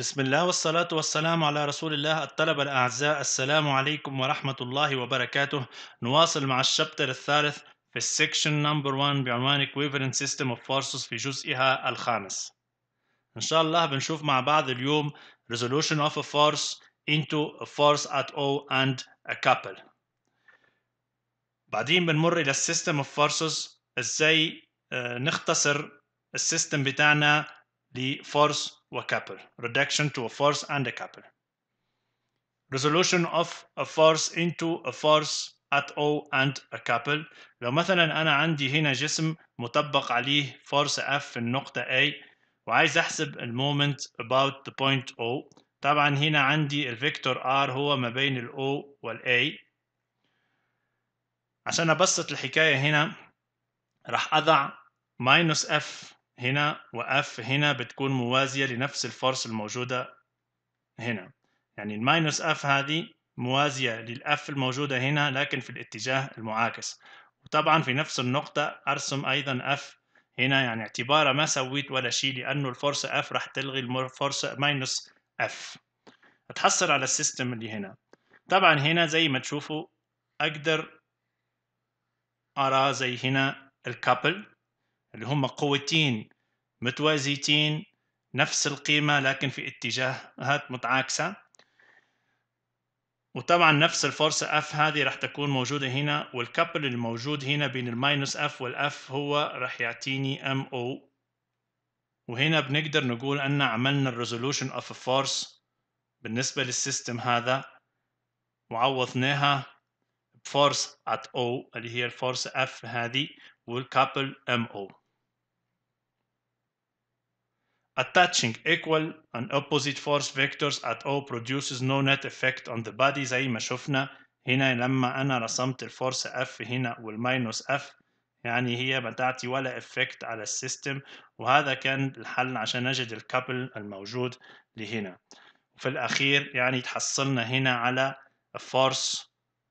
بسم الله والصلاة والسلام على رسول الله الطلبة الأعزاء السلام عليكم ورحمة الله وبركاته نواصل مع الشابتر الثالث في السكشن نمبر 1 بعنوان Equivalent System of Forces في جزئها الخامس إن شاء الله بنشوف مع بعض اليوم Resolution of a force into a force at O and a couple بعدين بنمر إلى System of Forces إزاي آه، نختصر السيستم بتاعنا لفورس وكابل reduction to a force and a couple resolution of a force into a force at O and a couple لو مثلا أنا عندي هنا جسم مطبق عليه force F في النقطة A وعايز أحسب المومنت about the point O طبعا هنا عندي الفيكتور R هو ما بين ال O وال A عشان أبسط الحكاية هنا راح أضع minus F هنا وF هنا بتكون موازية لنفس الفرص الموجودة هنا يعني الماينس أف هذه موازية للF الموجودة هنا لكن في الاتجاه المعاكس وطبعا في نفس النقطة أرسم أيضا أف هنا يعني اعتباره ما سويت ولا شيء لأنه الفرصة أف راح تلغي الفرصة ماينس أف أتحصل على السيستم اللي هنا طبعا هنا زي ما تشوفوا أقدر أرى زي هنا الكابل اللي هم قوتين متوازيتين نفس القيمة لكن في اتجاهات متعاكسة وطبعا نفس الفرصة اف هذه راح تكون موجودة هنا والكابل الموجود هنا بين الماينس اف والاف هو راح يعطيني ام او وهنا بنقدر نقول ان عملنا الريزولوشن اوف فورس بالنسبة للسيستم هذا وعوضناها بفورس ات او اللي هي الفورس اف هذه والكابل ام او attaching equal and opposite force vectors at O produces no net effect on the body زي ما شفنا هنا لما انا رسمت الفورس F هنا والماينوس F يعني هي ما تعطي ولا افكت على السيستم وهذا كان الحل عشان نجد الكابل الموجود لهنا في الاخير يعني تحصلنا هنا على a force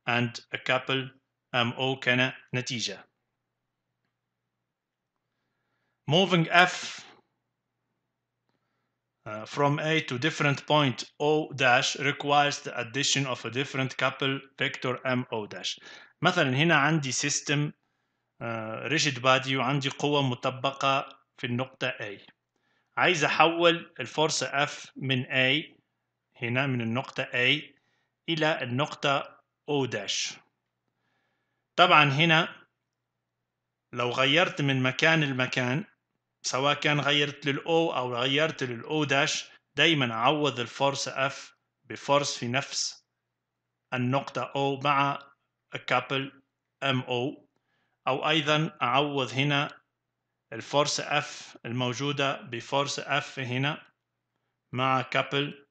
and a couple MO كنتيجة moving F from A to different point O dash requires the addition of a different couple vector M O dash. مثلا هنا عندي system uh, rigid body وعندي قوة مطبقة في النقطة A. عايز أحول الفورس F من A هنا من النقطة A إلى النقطة O dash. طبعا هنا لو غيرت من مكان المكان سواء كان غيرت للأو أو غيرت للأو داش دايما عوض الفورس اف بفورس في نفس النقطة او مع كابل ام او او ايضا اعوض هنا الفورس اف الموجودة بفورس اف هنا مع كابل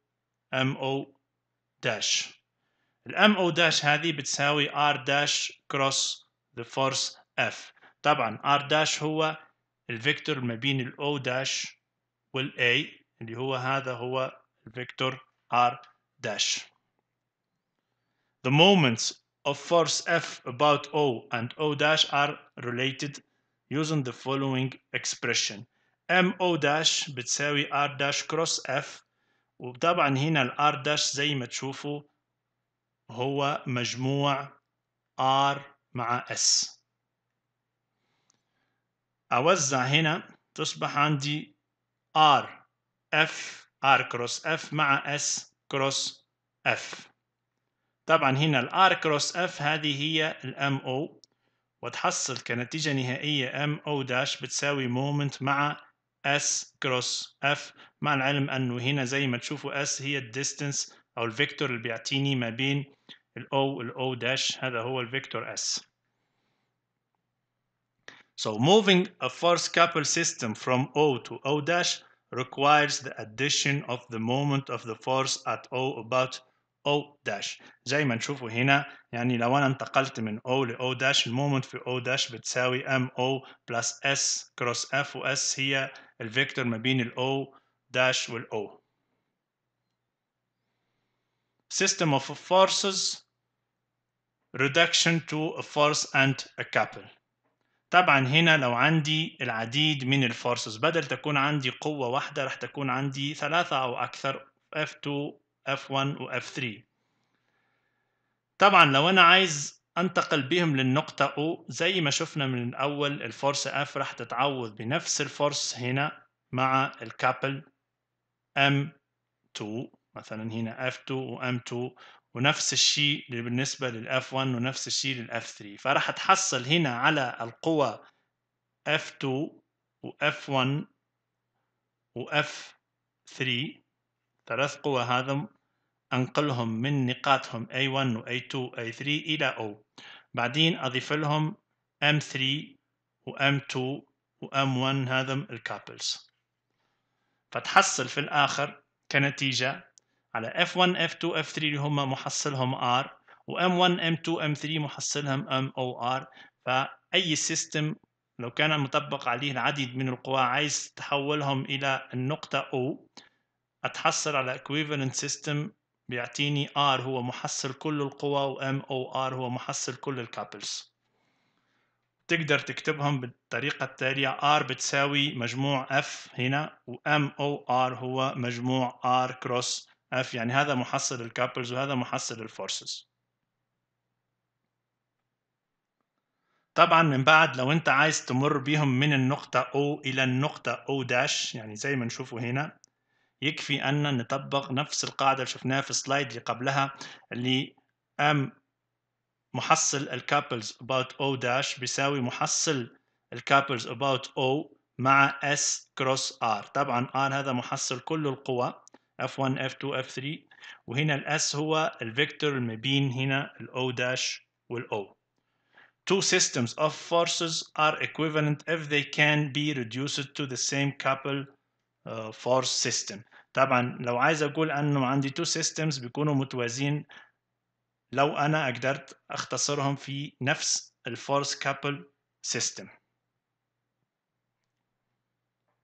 ام او داش الام او داش هذه بتساوي ار داش كروس the اف طبعا ار داش هو الفيكتور ما بين O داش A اللي هو هذا هو الفيكتور r داش The moments of force F about O and O داش are related using the following expression O داش بتساوي R داش cross F وطبعا هنا الـ R داش زي ما تشوفوا هو مجموع R مع S اوزع هنا تصبح عندي R F R cross F مع S cross F طبعا هنا ال R cross F هذه هي الام او وتحصل كنتيجة نهائية M O داش بتساوي مومنت مع S cross F مع العلم انه هنا زي ما تشوفوا S هي الديستنس او الفيكتور اللي بيعطيني ما بين ال O ال O داش هذا هو الفيكتور S So moving a force coupled system from O to O dash requires the addition of the moment of the force at O about O dash زي ما نشوفه هنا يعني لو انا انتقلت من O ل O dash المومنت في O dash بتساوي MO plus S cross F و S هي الفيكتور ما بين ال O dash وال O system of forces reduction to a force and a couple طبعا هنا لو عندي العديد من الفورسز بدل تكون عندي قوة واحدة راح تكون عندي ثلاثة أو أكثر F2 F1 و F3 طبعا لو أنا عايز أنتقل بهم للنقطة O زي ما شفنا من الأول الفورس F راح تتعوض بنفس الفورس هنا مع الكابل M2 مثلا هنا F2 و M2 ونفس الشيء بالنسبة للF1 ونفس الشيء للF3 فراح تحصل هنا على القوى F2 وF1 وF3 ثلاث قوى هذا أنقلهم من نقاطهم A1 و A2 و A3 إلى O بعدين أضيف لهم M3 و M2 و M1 هذا الكابلز فتحصل في الآخر كنتيجة على F1 F2 F3 اللي هم محصلهم R و m 1 M2 M3 محصلهم MOR فأي سيستم لو كان مطبق عليه العديد من القوى عايز تحولهم إلى النقطة O أتحصل على equivalent system بيعطيني R هو محصل كل القوى و MOR هو محصل كل الكابلز تقدر تكتبهم بالطريقة التالية R بتساوي مجموع F هنا و MOR هو مجموع R cross اف يعني هذا محصل الكابلز وهذا محصل الفورسز طبعا من بعد لو انت عايز تمر بيهم من النقطة O إلى النقطة O داش يعني زي ما نشوفه هنا يكفي أن نطبق نفس القاعدة اللي شفناها في السلايد اللي قبلها اللي أم محصل الكابلز about O داش بيساوي محصل الكابلز about O مع S cross R طبعا R هذا محصل كل القوى F1 F2 F3 وهنا الاس هو الفيكتور ما بين هنا الاو داش والاو two systems of forces are equivalent if they can be reduced to the same couple uh, force system طبعا لو عايز اقول انه عندي two systems بيكونوا متوازيين لو انا قدرت اختصرهم في نفس الفورس كابل system